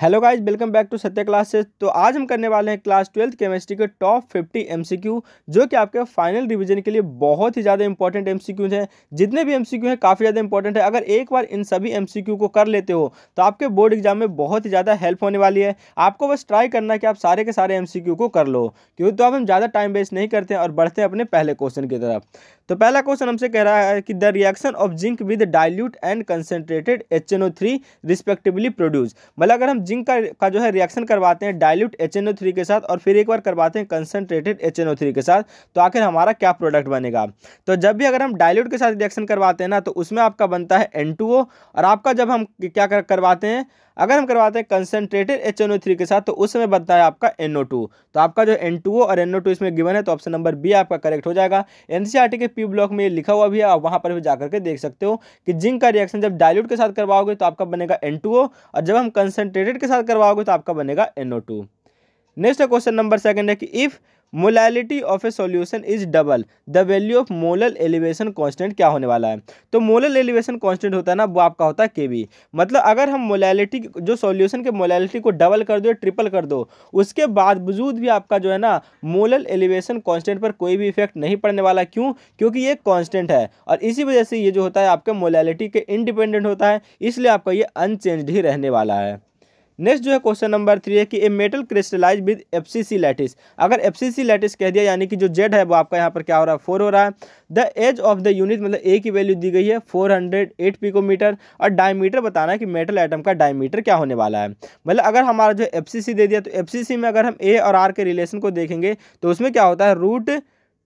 hello guys welcome back to Satya classes तो आज हम करने वाले हैं क्लास ट्वेल्थ केमिस्ट्री के टॉप फिफ्टी एमसीक्यू जो कि आपके फाइनल रिवीजन के लिए बहुत ही ज़्यादा इंपॉर्टेंट एमसीक्यूज हैं जितने भी एमसीक्यू हैं काफ़ी ज़्यादा इंपॉर्टेंट है अगर एक बार इन सभी एमसीक्यू को कर लेते हो तो आपके बोर्ड एग्जाम में बहुत ही ज़्यादा हेल्प होने वाली है आपको बस ट्राई करना कि आप सारे के सारे एम को कर लो क्योंकि तो अब हम ज़्यादा टाइम वेस्ट नहीं करते और बढ़ते हैं अपने पहले क्वेश्चन की तरफ तो पहला क्वेश्चन हमसे कह रहा है कि the reaction of zinc with dilute and concentrated H N O three respectively produce भले अगर हम जिंक का, का जो है रिएक्शन करवाते हैं dilute H N O three के साथ और फिर एक बार करवाते हैं concentrated H N O three के साथ तो आखिर हमारा क्या प्रोडक्ट बनेगा तो जब भी अगर हम डाइल्यूट के साथ रिएक्शन करवाते हैं ना तो उसमें आपका बनता है एन टू ओ और आपका जब हम क्या करवाते हैं अगर हम करवाते हैं concentrated H N O three के साथ तो उस समय बनता है आपका एन ओ टू तो आपका जो एन टू ओ और एन ओ टू इसमें गिवन है तो ऑप्शन नंबर बी आपका करेक्ट हो जाएगा एन सी आर टी के पी ब्लॉक में ये लिखा हुआ भी है आप वहाँ पर भी जाकर के देख सकते हो कि जिंक का रिएक्शन जब डायल्यूट के साथ करवाओगे तो आपका बनेगा एन टू ओ और जब हम कंसनट्रेटेड के साथ करवाओगे तो आपका बनेगा N O two next question number second है कि if molality of a solution is double the value of molal elevation constant क्या होने वाला है तो मोलल एलिवेशन कॉन्स्टेंट होता है ना वो आपका होता है के मतलब अगर हम मोलैलिटी जो सोल्यूशन के मोलैलिटी को डबल कर दो ट्रिपल कर दो उसके बावजूद भी आपका जो है ना मोलल एलिवेशन कॉन्स्टेंट पर कोई भी इफेक्ट नहीं पड़ने वाला क्यों क्योंकि ये कॉन्स्टेंट है और इसी वजह से ये जो होता है आपके मोलैलिटी के इंडिपेंडेंट होता है इसलिए आपका ये अनचेंज्ड ही रहने वाला है नेक्स्ट जो है क्वेश्चन नंबर थ्री है कि a metal crystallize with F C C lattice अगर एफ सी सी लैटिस कह दिया यानी कि जो जेड है वो आपका यहाँ पर क्या हो रहा है फोर हो रहा है the edge of the unit मतलब ए की वैल्यू दी गई है फोर हंड्रेड एट पिकोमीटर और डायमीटर बताना है कि मेटल आइटम का डायमीटर क्या होने वाला है मतलब अगर हमारा जो एफ सी सी दे दिया तो एफ सी सी में अगर हम ए और आर के रिलेशन को देखेंगे तो उसमें क्या होता है root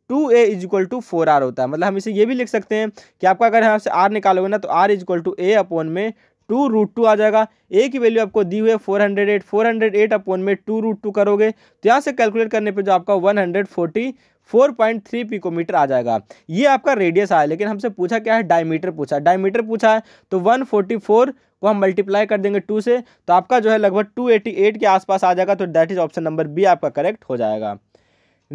two a is equal to four r होता है मतलब हम इसे ये भी लिख सकते हैं कि आपका अगर यहाँ से आर निकालोगे ना तो r is equal to a upon में टू रूट टू आ जाएगा ए की वैल्यू आपको दी हुई है four hundred eight four hundred eight upon में टू रूट टू करोगे तो यहाँ से कैलकुलेट करने पे जो आपका one hundred forty four point three picometer आ जाएगा ये आपका रेडियस आया लेकिन हमसे पूछा क्या है डायमीटर पूछा डायमीटर पूछा है तो वन फोर्टी फोर को हम मल्टीप्लाई कर देंगे टू से तो आपका जो है लगभग टू एटी एट के आसपास आ जाएगा तो that is option number B आपका करेक्ट हो जाएगा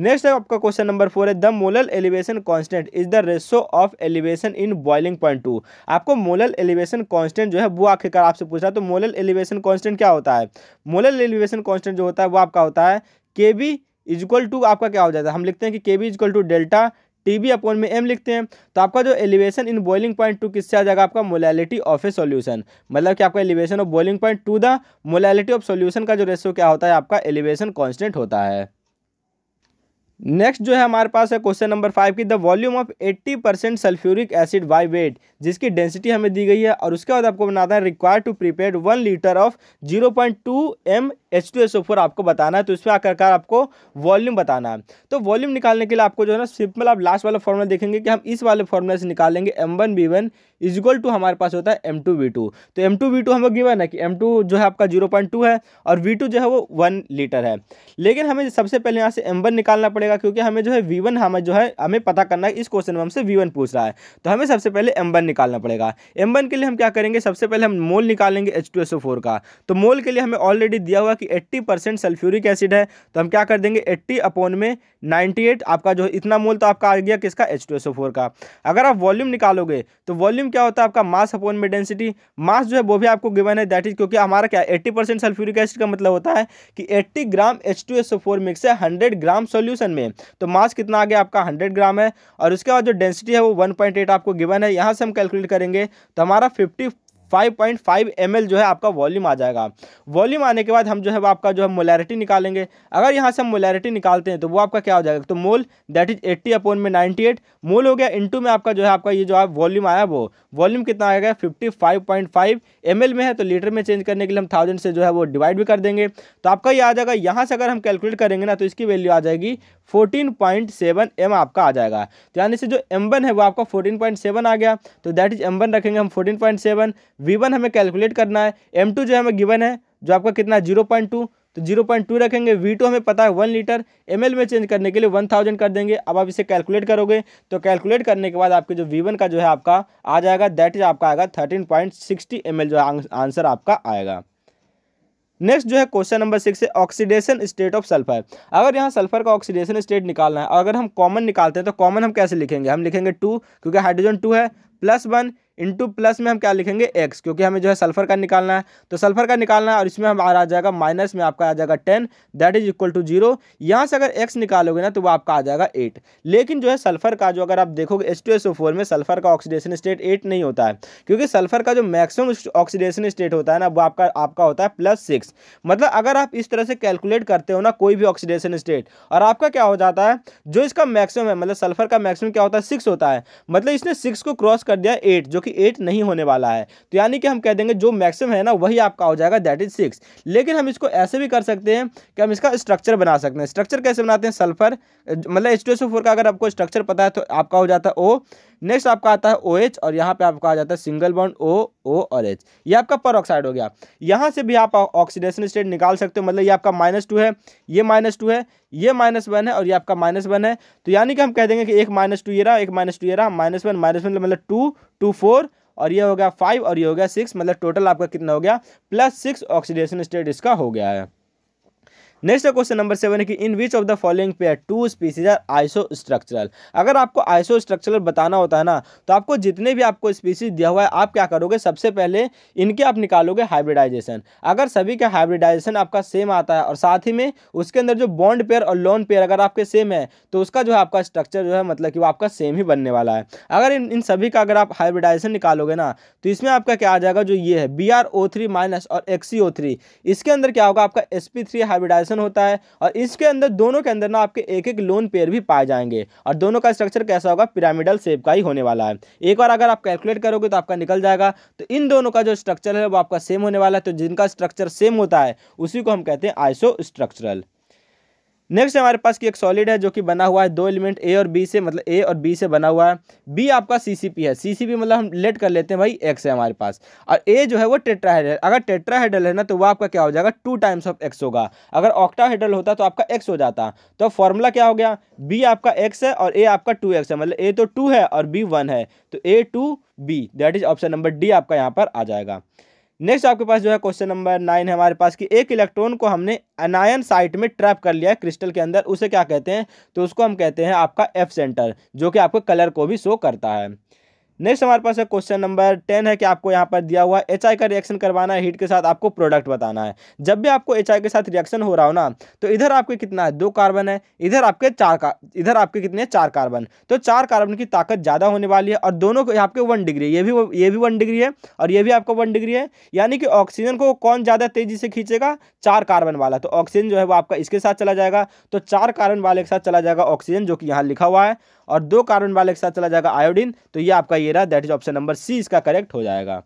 नेक्स्ट है आपका क्वेश्चन नंबर फोर है the molal elevation constant is the ratio of elevation in boiling point to आपको मोलल एलिवेशन कांस्टेंट जो है वो आखिरकार आपसे पूछा तो मोलल एलिवेशन कांस्टेंट क्या होता है मोलल एलिवेशन कांस्टेंट जो होता है वो आपका होता है के बी इजक्वल टू आपका क्या हो जाता है हम लिखते हैं कि K B is equal to delta T B upon में एम लिखते हैं तो आपका जो elevation in boiling point to किससे आ जाएगा आपका मोलैलिटी ऑफ ए सोल्यूशन मतलब कि आपका elevation of boiling point to the molality of solution का जो रेशो क्या होता है आपका एलिवेशन कॉन्स्टेंट होता है नेक्स्ट जो है हमारे पास है क्वेश्चन नंबर फाइव की the volume of 80 percent sulphuric acid by weight जिसकी डेंसिटी हमें दी गई है और उसके बाद आपको बनाता है require to prepare one litre of 0.2 point two M H two S O four आपको बताना है तो इसमें आकरकार आपको वॉल्यूम बताना है तो वॉल्यूम निकालने के लिए आपको जो है ना सिंपल आप लास्ट वाला फॉर्मूला देखेंगे कि हम इस वाले फॉर्मूला से निकालेंगे M one V one is equal to हमारे पास होता है एम टू वी टू तो एम टू वी टू हमें गिवन है कि एम टू जो है आपका जीरो पॉइंट टू है और वी टू जो है वो वन लीटर है लेकिन हमें सबसे पहले यहाँ से एम वन निकालना पड़ेगा क्योंकि हमें जो है वी वन हमें जो है हमें पता करना है इस क्वेश्चन में हमसे वी वन पूछ रहा है तो हमें सबसे पहले एम वन निकालना पड़ेगा एम वन के लिए हम क्या करेंगे सबसे पहले हम मोल निकालेंगे H two S O four का तो मोल के लिए हमें ऑलरेडी दिया हुआ कि कि 80 परसेंट सल्फ्यूरिक एसिड है तो हम क्या कर देंगे 80 अपॉन में 98 आपका जो इतना मोल तो आपका आ गया किसका एच का अगर आप वॉल्यूम निकालोगे तो वॉल्यूम क्या होता है आपका मास अपॉन में डेंसिटी मास जो है वो भी आपको गिवन है दैट इज क्योंकि हमारा क्या एट्टी परसेंट सल्फ्यूरिक एसिड का मतलब होता है कि एट्टी ग्राम एच मिक्स है हंड्रेड ग्राम सोल्यूशन में तो मास कितना आ गया आपका हंड्रेड ग्राम है और उसके बाद जो डेंसिटी है वो वन आपको गिवन है यहाँ से हम कैलकुलेट करेंगे तो हमारा फिफ्टी 5.5 ml जो है आपका वॉल्यूम आ जाएगा वॉल्यूम आने के बाद हम जो है वो आपका जो है मोलैरिटी निकालेंगे अगर यहाँ से हम मोलैरिटी निकालते हैं तो वो आपका क्या हो जाएगा तो मोल दैट इज 80 अपॉन में 98 मोल हो गया इंटू में आपका जो है आपका ये जो है वॉल्यूम आया वो वॉल्यूम कितना आएगा फिफ्टी फाइव में है तो लीटर में चेंज करने के लिए हम थाउजेंड से जो है वो डिवाइड भी कर देंगे तो आपका ये आ जाएगा यहाँ से अगर हम कैलकुलेट करेंगे ना तो इसकी वैल्यू आ जाएगी फोर्टीन पॉइंट सेवन एम आपका आ जाएगा तो यानी से जो एम वन है वो आपका फोर्टीन पॉइंट सेवन आ गया तो दैट इज एम वन रखेंगे हम fourteen point seven V one हमें कैलकुलेट करना है एम टू जो हमें गिवन है जो आपका कितना जीरो पॉइंट टू तो जीरो पॉइंट टू रखेंगे वी टू हमें पता है वन लीटर एम में चेंज करने के लिए वन थाउजेंड कर देंगे अब आप इसे कैलकुलेट करोगे तो कैलकुलेट करने के बाद आपके जो वी वन का जो है आपका आ जाएगा दैट इज आपका आएगा थर्टीन पॉइंट सिक्सटी एम जो आंसर आपका आएगा नेक्स्ट जो है क्वेश्चन नंबर सिक्स है ऑक्सीडेशन स्टेट ऑफ सल्फर अगर यहाँ सल्फर का ऑक्सीडेशन स्टेट निकालना है अगर हम कॉमन निकालते हैं तो कॉमन हम कैसे लिखेंगे हम लिखेंगे टू क्योंकि हाइड्रोजन टू है प्लस वन इंटू प्लस में हम क्या लिखेंगे एक्स क्योंकि हमें जो है सल्फर का निकालना है तो सल्फर का निकालना है और इसमें हम आ जाएगा माइनस में आपका आ जाएगा ten that is equal to zero यहाँ से अगर एक्स निकालोगे ना तो वो आपका आ जाएगा एट लेकिन जो है सल्फर का जो अगर आप देखोगे H two S O four में सल्फर का ऑक्सीडेशन स्टेट एट नहीं होता है क्योंकि सल्फर का जो मैक्सिमम ऑक्सीडेशन स्टेट होता है ना वो आपका आपका होता है प्लस सिक्स मतलब अगर आप इस तरह से कैलकुलेट करते हो ना कोई भी ऑक्सीडेशन स्टेट और आपका क्या हो जाता है जो इसका मैक्सिमम है मतलब सल्फर का मैक्सिमम क्या होता है सिक्स होता है मतलब इसने सिक्स को क्रॉस कर दिया एट जो कि एट नहीं होने वाला है तो यानी कि हम कह देंगे जो मैक्सिमम है ना वही आपका हो जाएगा दैट इज सिक्स लेकिन हम इसको ऐसे भी कर सकते हैं कि हम इसका स्ट्रक्चर बना सकते हैं स्ट्रक्चर कैसे बनाते हैं सल्फर मतलब H two S O four का अगर आपको स्ट्रक्चर पता है तो आपका हो जाता है ओ नेक्स्ट आपका आता है ओ OH और यहाँ पे आपका आ जाता है सिंगल बॉन्ड ओ ओ और एच ये आपका पर ऑक्साइड हो गया यहाँ से भी आप ऑक्सीडेशन स्टेट निकाल सकते हो मतलब ये आपका माइनस टू है ये माइनस टू है ये माइनस वन है और ये आपका माइनस वन है तो यानी कि हम कह देंगे कि एक माइनस टू ये रहा एक माइनस टू ये रहा माइनस वन माइनस वन मतलब टू टू फोर और ये हो गया फाइव और ये हो गया सिक्स मतलब टोटल आपका कितना हो गया प्लस सिक्स ऑक्सीडेशन स्टेट इसका हो गया है नेक्स्ट क्वेश्चन नंबर सेवन है कि in which of the following pair two species are iso structural अगर आपको आइसो स्ट्रक्चरल बताना होता है ना तो आपको जितने भी आपको स्पीसीज दिया हुआ है आप क्या करोगे सबसे पहले इनके आप निकालोगे हाइब्रिडाइजेशन अगर सभी का हाइब्रिडाइजेशन आपका सेम आता है और साथ ही में उसके अंदर जो बॉन्ड पेयर और लोन पेयर अगर आपके सेम है तो उसका जो है आपका स्ट्रक्चर जो है मतलब कि वो आपका सेम ही बनने वाला है अगर इन इन सभी का अगर आप हाइब्रिडाइजेशन निकालोगे ना तो इसमें आपका क्या आ जाएगा जो ये है B R O three minus और एक्सी ओ थ्री इसके अंदर क्या होगा आपका S P three hybridization option होता है और इसके अंदर दोनों के अंदर ना आपके एक एक लोन पेयर भी पाए जाएंगे और दोनों का स्ट्रक्चर कैसा होगा पिरामिडल सेप का ही होने वाला है एक बार अगर आप कैलकुलेट करोगे तो आपका निकल जाएगा तो इन दोनों का जो स्ट्रक्चर है वो आपका सेम होने वाला है तो जिनका स्ट्रक्चर सेम होता है उसी को हम कहते हैं आइसो स्ट्रक्चरल नेक्स्ट हमारे पास की एक सॉलिड है जो कि बना हुआ है दो एलिमेंट ए और बी से मतलब ए और बी से बना हुआ है बी आपका सीसीपी है सीसीपी मतलब हम लेट कर लेते हैं भाई एक्स है हमारे पास और ए जो है वो टेट्राहेडल है अगर टेट्राहेडल है ना तो वो आपका क्या हो जाएगा टू टाइम्स ऑफ एक्स होगा अगर ऑक्टाहेडल होता तो आपका एक्स हो जाता तो फॉर्मूला क्या हो गया बी आपका एक्स है और ए आपका टू एक्स है मतलब ए तो टू है और बी वन है तो A two B that is option number D आपका यहाँ पर आ जाएगा नेक्स्ट आपके पास जो है क्वेश्चन नंबर नाइन है हमारे पास कि एक इलेक्ट्रॉन को हमने अनायन साइट में ट्रैप कर लिया है क्रिस्टल के अंदर उसे क्या कहते हैं तो उसको हम कहते हैं आपका एफ सेंटर जो कि आपके कलर को भी शो करता है नेक्स्ट हमारे पास है क्वेश्चन नंबर टेन है कि आपको यहाँ पर दिया हुआ एच का रिएक्शन करवाना है हीट के साथ आपको प्रोडक्ट बताना है जब भी आपको एच के साथ रिएक्शन हो रहा हो ना तो इधर आपके कितना है दो कार्बन है इधर आपके चार का इधर आपके कितने चार कार्बन तो चार कार्बन की ताकत ज़्यादा होने वाली है और दोनों को आपके वन डिग्री ये भी ये भी वन डिग्री है और ये भी आपका वन डिग्री है यानी कि ऑक्सीजन को कौन ज़्यादा तेज़ी से खींचेगा चार कार्बन वाला तो ऑक्सीजन जो है वो आपका इसके साथ चला जाएगा तो चार कार्बन वाले के साथ चला जाएगा ऑक्सीजन जो कि यहाँ लिखा हुआ है और दो कार्बन वाले के साथ चला जाएगा आयोडीन तो ये आपका ये रहा that is option number C इसका करेक्ट हो जाएगा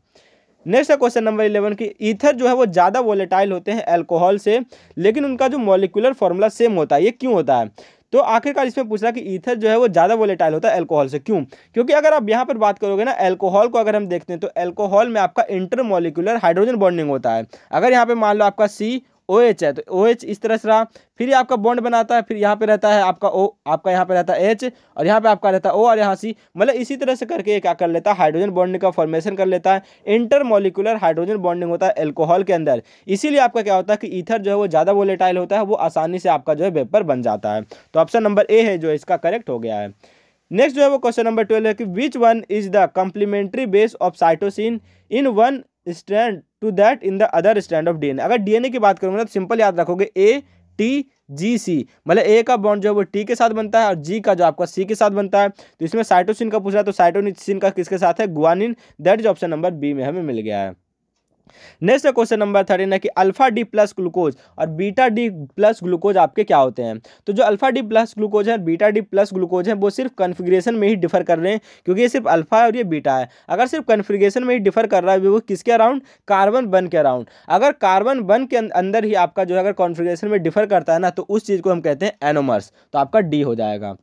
नेक्स्ट है क्वेश्चन नंबर इलेवन की ईथर जो है वो ज़्यादा वोलेटाइल होते हैं एल्कोहल से लेकिन उनका जो मॉलिकुलर फॉर्मूला सेम होता है ये क्यों होता है तो आखिरकार इसमें पूछ है कि ईथर जो है वो ज़्यादा वोलेटाइल होता है एल्कोहल से क्यों क्योंकि अगर आप यहाँ पर बात करोगे ना एल्कोहल को अगर हम देखते हैं तो एल्कोहल में आपका इंटरमोलिकुलर हाइड्रोजन बॉन्डिंग होता है अगर यहाँ पे मान लो आपका सी ओ OH है तो ओ OH इस तरह से रहा फिर आपका बॉन्ड बनाता है फिर यहाँ पे रहता है आपका ओ आपका यहाँ पे रहता है एच और यहाँ पे आपका रहता है ओ और यहाँ सी मतलब इसी तरह से करके क्या कर लेता है हाइड्रोजन बॉन्डिंग का फॉर्मेशन कर लेता है इंटरमोलिकुलर हाइड्रोजन बॉन्डिंग होता है एल्कोहल के अंदर इसीलिए आपका क्या होता है कि ईथर जो है वो ज़्यादा वोलेटाइल होता है वो आसानी से आपका जो है वेपर बन जाता है तो ऑप्शन नंबर ए है जो इसका करेक्ट हो गया है नेक्स्ट जो है वो क्वेश्चन नंबर ट्वेल्व है कि which one is the complementary base of cytosine in one stand to that in the other stand of DNA अगर डीएनए की बात करूँगा तो सिंपल याद रखोगे ए टी जी सी मतलब ए का बॉन्ड जो है वो टी के साथ बनता है और जी का जो आपका सी के साथ बनता है तो इसमें साइटोसिन का पूछ रहा है तो साइटोनिसिन का किसके साथ है guanine that is option number B में हमें मिल गया है नेक्स्ट क्वेश्चन नंबर थर्ड है कि अल्फा डी प्लस ग्लूकोज और बीटा डी प्लस ग्लूकोज आपके क्या होते हैं तो जो अल्फा डी प्लस ग्लूकोज है बीटा डी प्लस ग्लूकोज है वो सिर्फ कन्फिग्रेशन में ही डिफर कर रहे हैं क्योंकि ये सिर्फ अल्फा है और ये बीटा है अगर सिर्फ कन्फिग्रेशन में ही डिफर कर रहा है वो किसके अराउंड कार्बन वन के अराउंड अगर कार्बन वन के अं-, अंदर ही आपका जो है अगर कॉन्फिग्रेशन में डिफर करता है ना तो उस चीज़ को हम कहते हैं एनोमर्स तो आपका डी हो जाएगा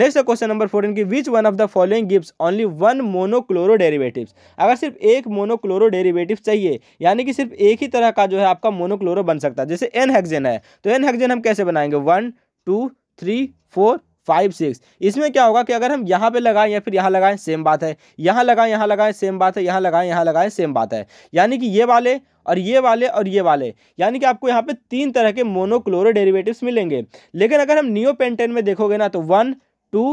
नेक्स्ट क्वेश्चन नंबर फोर्टीन की which one of the following gives only one monochloro derivative अगर सिर्फ एक मोनोक्लोरो डेरिवेटिव चाहिए यानी कि सिर्फ एक ही तरह का जो है आपका मोनोक्लोरो बन सकता है जैसे एन हेक्जेन है तो एन हेक्जेन हम कैसे बनाएंगे one two three four five six इसमें क्या होगा कि अगर हम यहाँ पे लगाएं या फिर यहाँ लगाएं सेम बात है यहाँ लगाएं यहाँ लगाएं सेम बात है यहाँ लगाएं यहाँ लगाएं सेम बात है यानी कि ये वाले और ये वाले और ये वाले यानी कि आपको यहाँ पे तीन तरह के मोनोक्लोरो डेरिवेटिव्स मिलेंगे लेकिन अगर हम नियो पेंटेन में देखोगे ना तो one two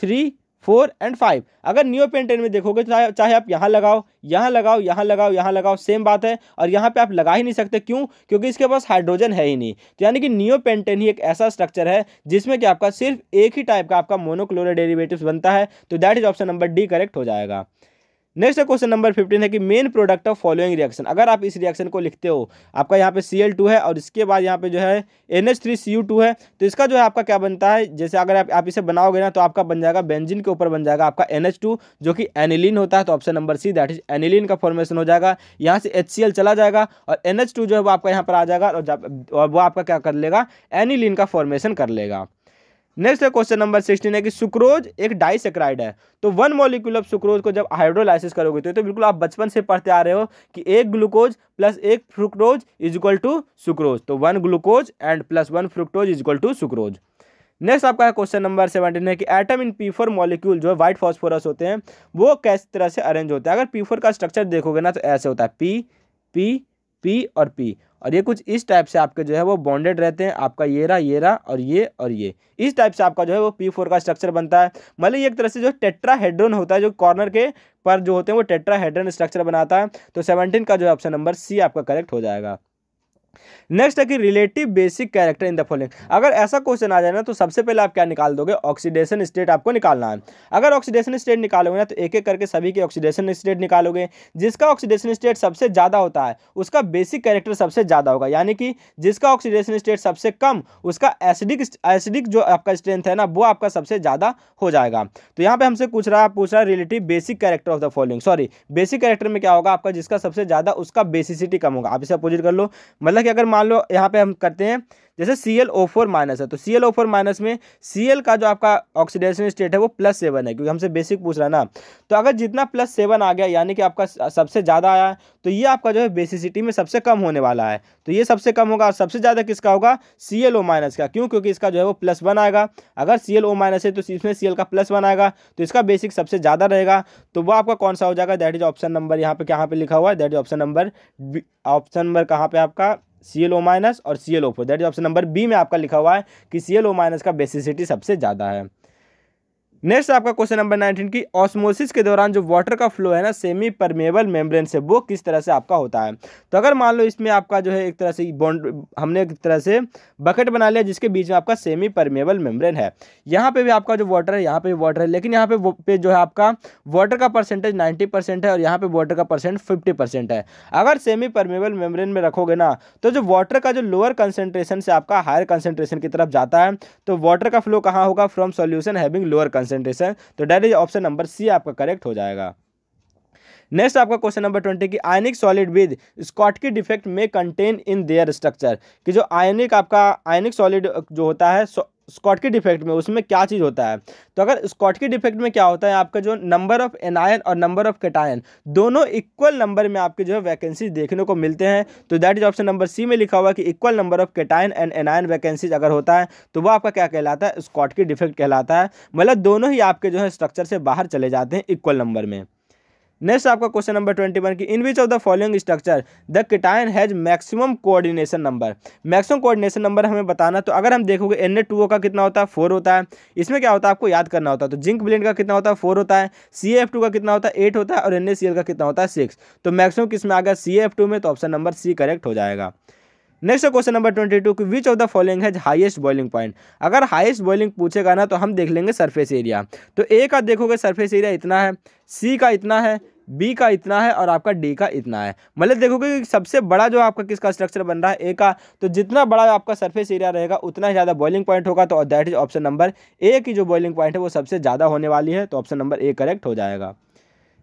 three four and five अगर न्यू पेंटेन में देखोगे तो चाहे आप यहाँ लगाओ यहाँ लगाओ यहाँ लगाओ यहाँ लगाओ सेम बात है और यहाँ पे आप लगा ही नहीं सकते क्यों क्योंकि इसके पास हाइड्रोजन है ही नहीं तो यानी कि न्यू पेंटेन ही एक ऐसा स्ट्रक्चर है जिसमें कि आपका सिर्फ एक ही टाइप का आपका मोनोक्लोरा डेरीवेटिव बनता है तो that is option number D correct हो जाएगा नेक्स्ट क्वेश्चन नंबर फिफ्टीन है कि main product of following reaction अगर आप इस रिएक्शन को लिखते हो आपका यहाँ पे सी है और इसके बाद यहाँ पे जो है एन है तो इसका जो है आपका क्या बनता है जैसे अगर आप, आप इसे बनाओगे ना तो आपका बन जाएगा बेंजिन के ऊपर बन जाएगा आपका एन जो कि एनिलिन होता है तो option number C that is aniline का फॉर्मेशन हो जाएगा यहाँ से एच चला जाएगा और एन जो है वो आपका यहाँ पर आ जाएगा और वो आपका क्या कर लेगा एनिलिन का फॉर्मेशन कर लेगा नेक्स्ट है क्वेश्चन नंबर सिक्सटीन है कि सुक्रोज एक डाइसेक्राइड है तो वन मॉलिक्यूल ऑफ सुक्रोज को जब हाइड्रोलाइसिस करोगे तो, तो बिल्कुल आप बचपन से पढ़ते आ रहे हो कि एक ग्लूकोज प्लस एक fructose is equal to sucrose तो one glucose and plus one fructose is equal to sucrose next आपका है क्वेश्चन नंबर सेवेंटीन है कि atom in P four molecule जो है व्हाइट फॉस्फोरस होते हैं वो किस तरह से अरेंज होते हैं अगर पी फोर का स्ट्रक्चर देखोगे ना तो ऐसे होता है पी पी पी और पी और ये कुछ इस टाइप से आपके जो है वो बॉन्डेड रहते हैं आपका ये रहा ये रहा और ये और ये इस टाइप से आपका जो है वो पी फोर का स्ट्रक्चर बनता है मतलब ये एक तरह से जो टेट्रा हेड्रोन होता है जो कॉर्नर के पर जो होते हैं वो टेट्रा हेड्रन स्ट्रक्चर बनाता है तो सेवनटीन का जो है ऑप्शन नंबर सी आपका करेक्ट हो जाएगा नेक्स्ट है कि relative basic character in the following अगर ऐसा क्वेश्चन आ जाए ना तो सबसे पहले आप क्या निकाल दोगे ऑक्सीडेशन स्टेट आपको निकालना है अगर ऑक्सीडेशन स्टेट निकालोगे ना तो एक एक करके सभी के ऑक्सीडेशन स्टेट निकालोगे जिसका ऑक्सीडेशन स्टेट सबसे ज़्यादा होता है उसका बेसिक कैरेक्टर सबसे ज़्यादा होगा यानी कि जिसका ऑक्सीडेशन स्टेट सबसे कम उसका एसिडिक एसिडिक जो आपका स्ट्रेंथ है ना वो आपका सबसे ज़्यादा हो जाएगा तो यहाँ पर हमसे पूछ रहा पूछ रहा relative basic character of the following sorry basic character में क्या होगा आपका जिसका सबसे ज़्यादा उसका बेसिसिटी कम होगा आप इसे अपोजिट कर लो मतलब कि अगर मान लो यहाँ पे हम करते हैं जैसे C L O four minus है तो C L O four minus में सी एल का जो आपका ऑक्सीडेशन स्टेट है वो प्लस सेवन है क्योंकि हमसे बेसिक पूछ रहा है ना तो अगर जितना प्लस सेवन आ गया यानी कि आपका सबसे ज़्यादा आया तो ये आपका जो है बेसिसिटी में सबसे कम होने वाला है तो ये सबसे कम होगा और सबसे ज़्यादा किसका होगा सी एल ओ माइनस का क्यों क्योंकि इसका जो है वो प्लस वन आएगा अगर सी एल ओ माइनस है तो इसमें सी एल का प्लस वन आएगा तो इसका बेसिक सबसे ज़्यादा रहेगा तो वो आपका कौन सा हो जाएगा दैट इज ऑप्शन नंबर यहाँ पे यहाँ पे लिखा हुआ है that is option number option number कहाँ पर आपका सी एल ओ माइनस और C L O four that is option number B में आपका लिखा हुआ है कि सी एल ओ माइनस का बेसिसिटी सबसे ज़्यादा है नेक्स्ट आपका क्वेश्चन नंबर नाइनटीन की ऑस्मोसिस के दौरान जो वाटर का फ्लो है ना सेमी परमेबल मेम्ब्रेन से वो किस तरह से आपका होता है तो अगर मान लो इसमें आपका जो है एक तरह से बॉन्ड हमने एक तरह से बकेट बना लिया जिसके बीच में आपका सेमी परमेबल मेम्ब्रेन है यहाँ पे भी आपका जो वाटर है यहाँ पे भी वाटर है लेकिन यहाँ पे पे जो है आपका वाटर का परसेंटेज नाइन्टी है और यहाँ पर वाटर का परसेंट फिफ्टी है अगर सेमी परमेबल मेम्ब्रेन में रखोगे ना तो जो वाटर का जो लोअर कंसेंट्रेशन से आपका हायर कंसेंट्रेशन की तरफ जाता है तो वाटर का फ्लो कहाँ होगा from solution having lower consent concentration तो that is option number C आपका करेक्ट हो जाएगा नेक्स्ट आपका क्वेश्चन नंबर ट्वेंटी की ionic solid with Schottky defect में कंटेन इन देयर स्ट्रक्चर कि जो आयनिक आपका आयनिक सॉलिड जो होता है स्कॉटकी डिफेक्ट में उसमें क्या चीज़ होता है तो अगर स्कॉटकी डिफेक्ट में क्या होता है आपका जो नंबर ऑफ एनायन और नंबर ऑफ कैटायन दोनों इक्वल नंबर में आपके जो है वैकेंसीज देखने को मिलते हैं तो that is option number C में लिखा हुआ कि equal number of cation and anion vacancies अगर होता है तो वो आपका क्या कहलाता है स्कॉटकी डिफेक्ट कहलाता है मतलब दोनों ही आपके जो है स्ट्रक्चर से बाहर चले जाते हैं इक्वल नंबर में नेक्स्ट आपका क्वेश्चन नंबर ट्वेंटी वन की in which of the following structure the cation has maximum coordination number maximum coordination number हमें बताना तो अगर हम देखोगे एन का कितना होता है फोर होता है इसमें क्या होता है आपको याद करना होता है तो जिंक ब्लेंड का कितना होता है फोर होता है सी का कितना होता है एट होता है और एन का कितना होता है सिक्स तो मैक्सिमम किस में आ गया सी में तो ऑप्शन नंबर सी करेक्ट हो जाएगा next question number twenty two की which of the following has highest boiling point अगर हाईएस्ट बॉइलिंग पूछेगा ना तो हम देख लेंगे सरफेस एरिया तो ए का देखोगे सरफेस एरिया इतना है सी का इतना है बी का इतना है और आपका डी का इतना है मतलब देखोगे कि सबसे बड़ा जो आपका किसका स्ट्रक्चर बन रहा है ए का तो जितना बड़ा आपका सरफेस एरिया रहेगा उतना ही ज़्यादा बॉइलिंग पॉइंट होगा तो that is option number A की जो बॉइलिंग पॉइंट है वो सबसे ज़्यादा होने वाली है तो ऑप्शन नंबर ए करेक्ट हो जाएगा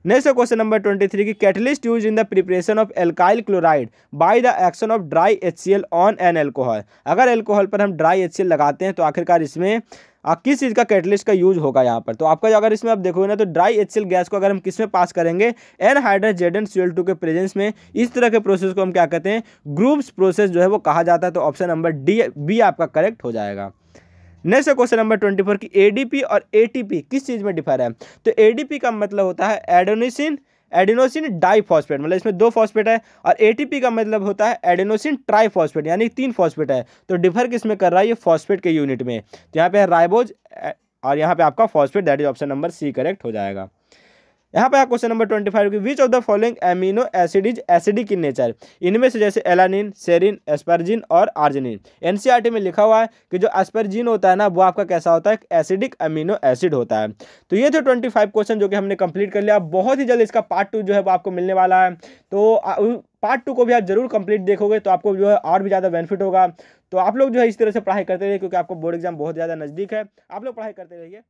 next question number twenty three की catalyst use in the preparation of alkyl chloride by the action of dry H on an alcohol अगर एल्कोहल पर हम ड्राई एच लगाते हैं तो आखिरकार इसमें आ, किस चीज़ का कैटलिस्ट का यूज होगा यहाँ पर तो आपका अगर इसमें आप देखोगे ना तो ड्राई एच गैस को अगर हम किस में पास करेंगे एन हाइड्रेजेडन एन सी के प्रेजेंस में इस तरह के प्रोसेस को हम क्या कहते हैं ग्रुप्स प्रोसेस जो है वो कहा जाता है तो ऑप्शन नंबर डी बी आपका करेक्ट हो जाएगा नेक्स्ट है क्वेश्चन नंबर ट्वेंटी फोर की एडीपी और एटीपी किस चीज़ में डिफर है तो एडीपी का मतलब होता है एडोनिसिन एडिनोसिन डाइफॉस्फेट मतलब इसमें दो फॉस्फेट है और एटीपी का मतलब होता है एडिनोसिन ट्राइफॉस्फेट यानी तीन फॉस्फेट है तो डिफर किस में कर रहा है ये फॉस्फेट के यूनिट में तो यहाँ पे है राइबोज और यहाँ पे आपका phosphate that is option number C correct हो जाएगा यहाँ पे क्वेश्चन नंबर ट्वेंटी फाइव की which of the following amino acid is acidic in nature इनमें से जैसे एलानिन सेरिन एस्पर्जिन और आर्जिनिन एनसीईआरटी e में लिखा हुआ है कि जो एस्पर्जिन होता है ना वो आपका कैसा होता है एसिडिक अमीनो एसिड होता है तो ये थे ट्वेंटी फाइव क्वेश्चन जो कि हमने कंप्लीट कर लिया बहुत ही जल्द इसका पार्ट टू जो है वो आपको मिलने वाला है तो पार्ट टू को भी आप जरूर कंप्लीट देखोगे तो आपको जो है और भी ज़्यादा बेनिफिट होगा तो आप लोग जो है इस तरह से पढ़ाई करते रहिए क्योंकि आपको बोर्ड एग्जाम बहुत ज़्यादा नज़दीक है आप लोग पढ़ाई करते रहिए